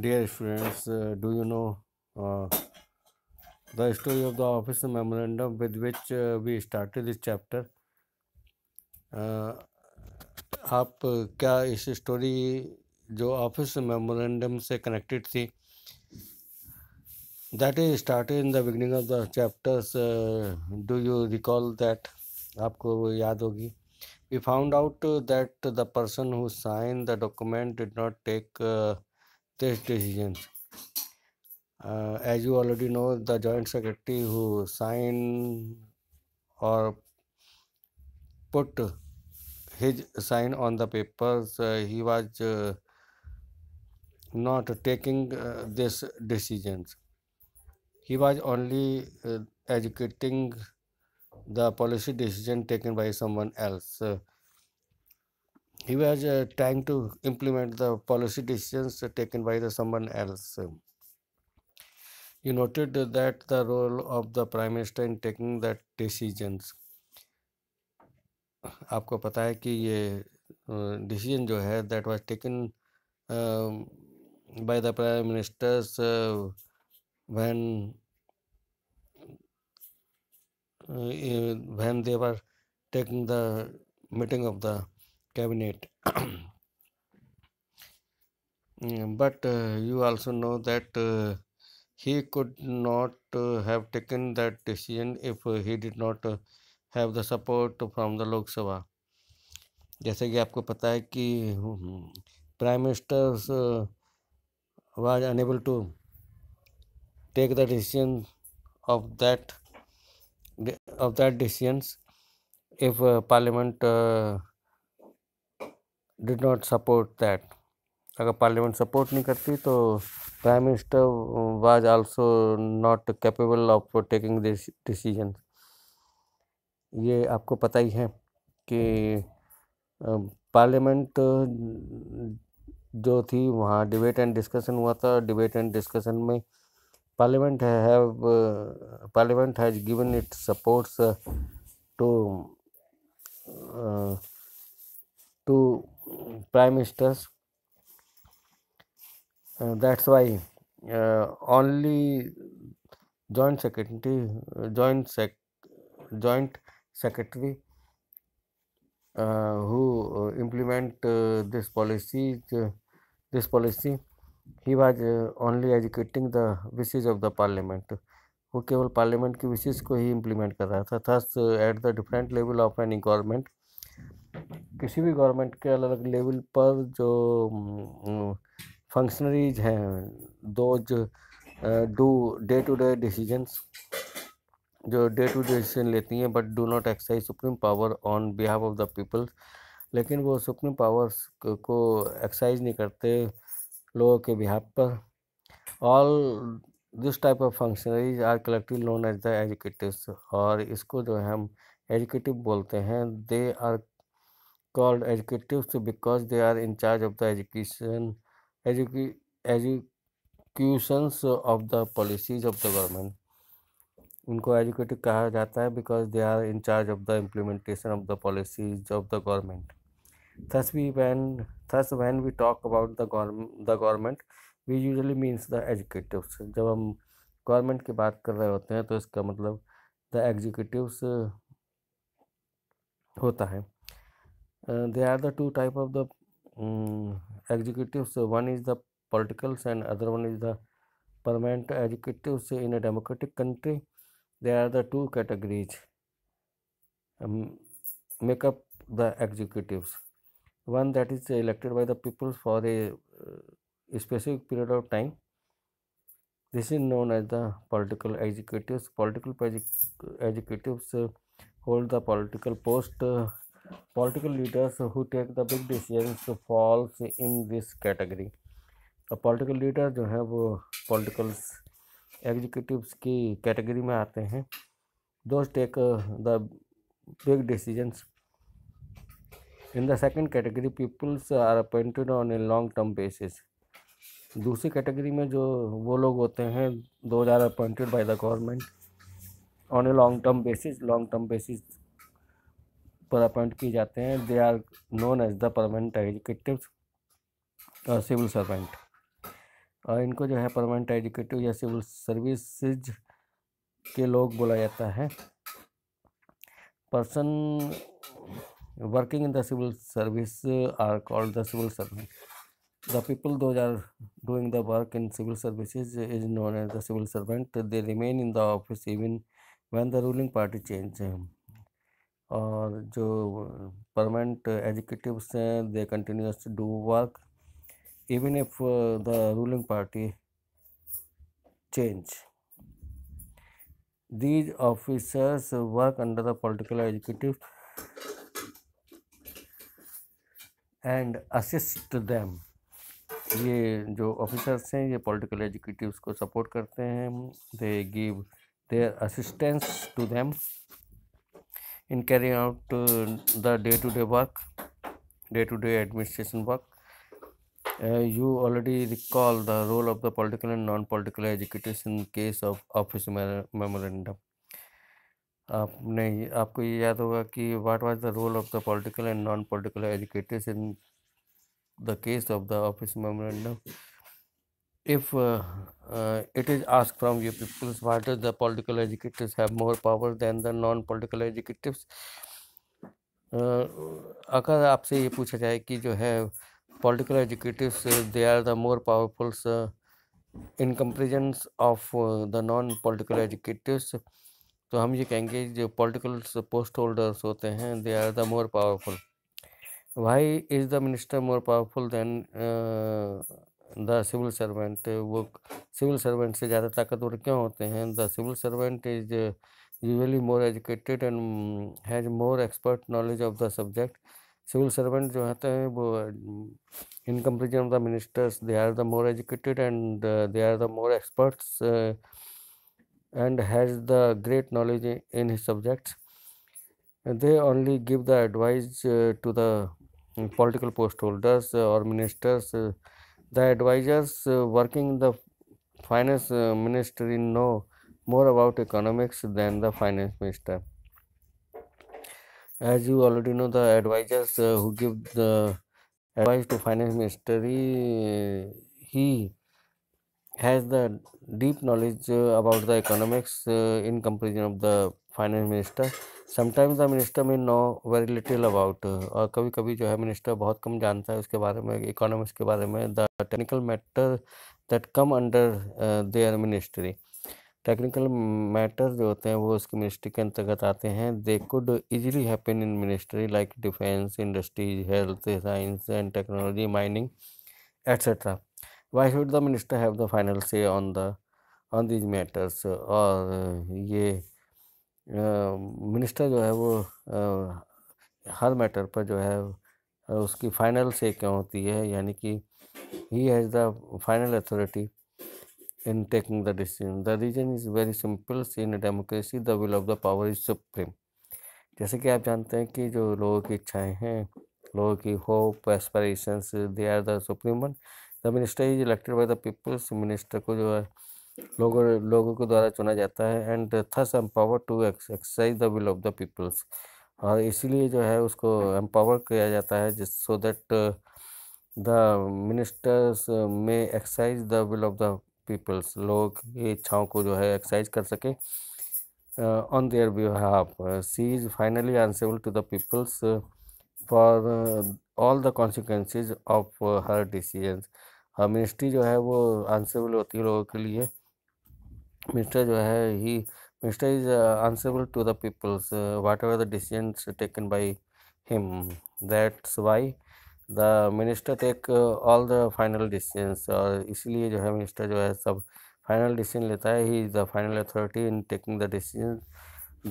Dear friends do you know the story of the office memorandum with which we start this chapter आप uh, क्या इस story जो office memorandum से connected थी that is start in the beginning of the chapters do you recall that आपको याद होगी we found out that the person who sign the document did not take test decisions. Uh, as you already know, the Joint Secretary who sign or put his sign on the papers, uh, he was uh, not taking uh, these decisions. He was only educating uh, the policy decision taken by someone else he was uh, trying to implement the policy decisions taken by the someone else. You noted that the role of the prime minister in taking the decisions. आपको पता है कि ये decision जो है that was taken by the prime ministers when when they were taking the meeting of the cabinet but uh, you also know that uh, he could not uh, have taken that decision if uh, he did not uh, have the support from the Lok Sabha. जैसे कि आपको पता है कि prime Minister was unable to take the decision of that of that decisions if parliament did not support that अगर parliament support नहीं करती तो prime minister was also not capable of taking this decision ये आपको पता ही है कि parliament जो थी वहाँ डिबेट एंड डिस्कशन हुआ था डिबेट एंड डिस्कशन में parliament have parliament has given it supports to to prime ministers uh, that's why uh, only joint secretary uh, joint sec joint secretary who implement this policy this policy he was only educating the wishes of the parliament वो केवल parliament की विशेष को ही implement कर रहा था thus at the different level of an government किसी भी government के अलग अलग लेवल पर जो फंक्शनरीज हम्म, हैं दो जो do day to day decisions जो डे टू डे डिसीजन लेती हैं but do not exercise supreme power on behalf of the peoples लेकिन वो सुप्रीम पावर्स को एक्सरसाइज नहीं करते लोगों के बिहाफ पर all this type of functionaries are collective known as the executive और इसको जो है हम एजुकेटिव बोलते हैं they are called executives because they are in charge of the education execution of the policies of the government उनको executive कहा जाता है because they are in charge of the implementation of the policies of the government thus we when thus when we talk about the government we usually means the executive जब हम government की बात कर रहे होते हैं तो इसका मतलब द एग्जीक्यूटिव होता है Uh, they there are the two type of the um, executives uh, one is the politicals and other one is the permanent executives in a democratic country there are the two categories um, make up the executives one that is elected by the people for a, uh, specific period of time this is known as the political executives political executives hold the political post uh, political leaders who take the big decisions falls in this category अब political leader जो हैं वो politicals executives की category में आते हैं those take the big decisions in the second category peoples are appointed on a long term basis दूसरी category में जो वो लोग होते हैं those are appointed by the government on a long term basis long term basis पर appoint किए जाते हैं they are known as the permanent executive और सिविल सर्वेंट और इनको जो है परमानेंट एग्जीक्यूटिव या सिविल सर्विसेज के लोग बोला जाता है person working in the civil service are called the civil servant the people those are doing the work in civil services is known as the civil servant they remain in the office even when the ruling party change है और जो permanent executives हैं they continues do work even if the ruling party change these officers work under the political executive and assist them ये जो officers हैं ये political एजुकेटिव्स को support करते हैं they give their assistance to them in carrying out uh, the day to day work, day to day administration work. Uh, you already recall the role of the political and non-political executives in case of office memorandum. आपने आपको ये याद होगा कि what was the role of the political and non political executives in the case of the office memorandum if uh, it is asked from you people why does the political executives have more power than the non political executives uh, अगर आपसे ये पूछा जाए कि जो है political executive they are the more powerfuls in comparison of the non political executive तो हम ये कहेंगे जो पॉलिटिकल पोस्ट होल्डर्स होते हैं they are the more powerful why is the minister more powerful than the civil servant वो civil servant से ज़्यादा ताकतवर क्यों होते हैं the civil servant is usually more educated and has more expert knowledge of the subject civil servant जो होते हैं वो in comparison of the ministers they are the more educated and they are the more experts and has the great knowledge in his subjects they only give the advice to the the post holders और ministers The advisors uh, working in the finance uh, ministry know more about economics than the finance minister. As you already know, the advisors uh, who give the advice to finance ministry, he has the deep knowledge about the economics in comparison of the finance minister sometimes the minister may know very little about और कभी कभी जो है minister बहुत कम जानता है उसके बारे में इकोनॉमिक्स के बारे में the technical matter that come under their ministry technical matter जो होते हैं वो उसकी मिनिस्ट्री के अंतर्गत आते हैं they could easily happen in ministry like defence industries health science and technology mining etcetera why should the minister have the final say on the on these matters और ये मिनिस्टर जो है वो आ, हर मैटर पर जो है उसकी फाइनल से क्या होती है यानी कि he has the final authority in taking the decision the reason is very simple in democracy the will of the power is supreme जैसे कि आप जानते हैं कि जो लोगों की इच्छाएं हैं लोगों की hope aspirations they are the supreme one the minister is elected by the peoples minister को जो है लोगों लोगों के द्वारा चुना जाता है and thus empower to exercise the will of the peoples और हाँ, इसीलिए जो है उसको एम्पावर किया जाता है जिस so that the ministers may exercise the will of the peoples लोग की इच्छाओं को जो है एक्सरसाइज कर सके on their behalf she is finally answerable to the peoples for all the consequences of her decision और हाँ, मिनिस्ट्री जो है वो आंसेबल होती है लोगों के लिए मिनिस्टर जो है he minister is answerable to the peoples what are the decisions taken by him that's why the minister take all the final decisions और इसलिए जो है मिनिस्टर जो है सब फाइनल डिसीजन लेता है he is the final authority in taking the decision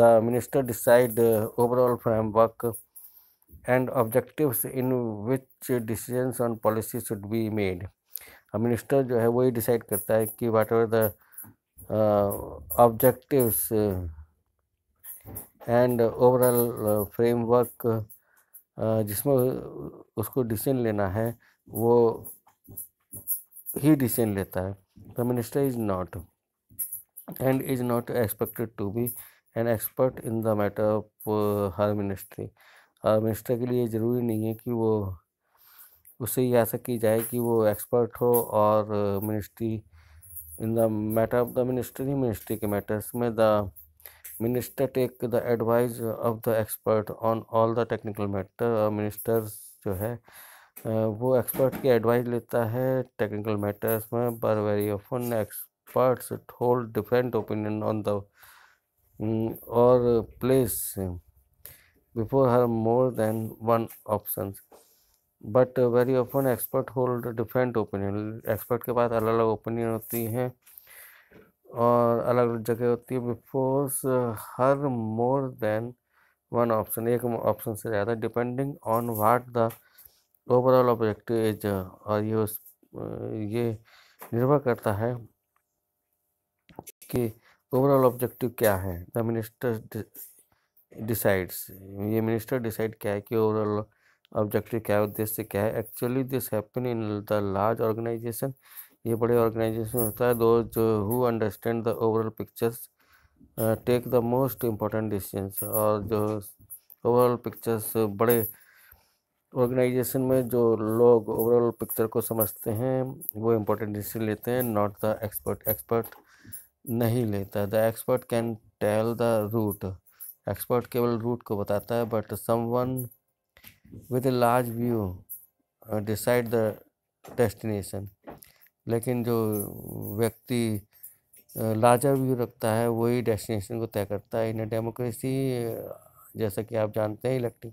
the minister decide overall framework and objective in which decision on policy should be made minister जो है वही डिसाइड करता है कि what are the Uh, objectives and overall framework जिसमें उसको decision लेना है वो ही डिसीजन लेता है the minister is not and is not expected to be an expert in the matter of her ministry हर मिनिस्टर के लिए ज़रूरी नहीं है कि वो उससे ये आशा की जाए कि वो एक्सपर्ट हो और ministry uh, in the matter of the ministry ministry matters may the minister take the advice of the expert on all the technical matter ministers जो है वो एक्सपर्ट की एडवाइस लेता है टेक्निकल मैटर्स में पर very often experts hold different opinion on the और place before her more than one option but very often expert hold different opinion expert के पास अलग अलग ओपिनियन होती हैं और अलग अलग जगह होती है before uh, her more than one option एक ऑप्शन से ज़्यादा depending on what the overall objective is और ये उस uh, ये निर्भर करता है कि ओवरऑल ऑब्जेक्टिव क्या है द मिनिस्टर डिसाइड्स ये मिनिस्टर डिसाइड क्या है कि ओवरऑल ऑब्जेक्टिव क्या है उद्देश्य क्या है actually this happen in the large organisation ये बड़े ऑर्गेनाइजेशन होता है दो जो who understand the overall pictures take the most important decision और जो ओवरऑल पिक्चर्स बड़े ऑर्गेनाइजेशन में जो लोग ओवरऑल पिक्चर को समझते हैं वो इम्पोर्टेंट डिसीजन लेते हैं नॉट द एक्सपर्ट एक्सपर्ट नहीं लेता the expert can tell the route expert केवल रूट को बताता है but one with a large view decide the destination लेकिन जो व्यक्ति लार्जर व्यू रखता है वही डेस्टिनेशन को तय करता है इन डेमोक्रेसी जैसा कि आप जानते हैं electing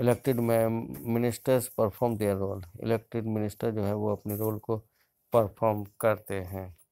elected ministers perform their role elected minister जो है वो अपने रोल को परफॉर्म करते हैं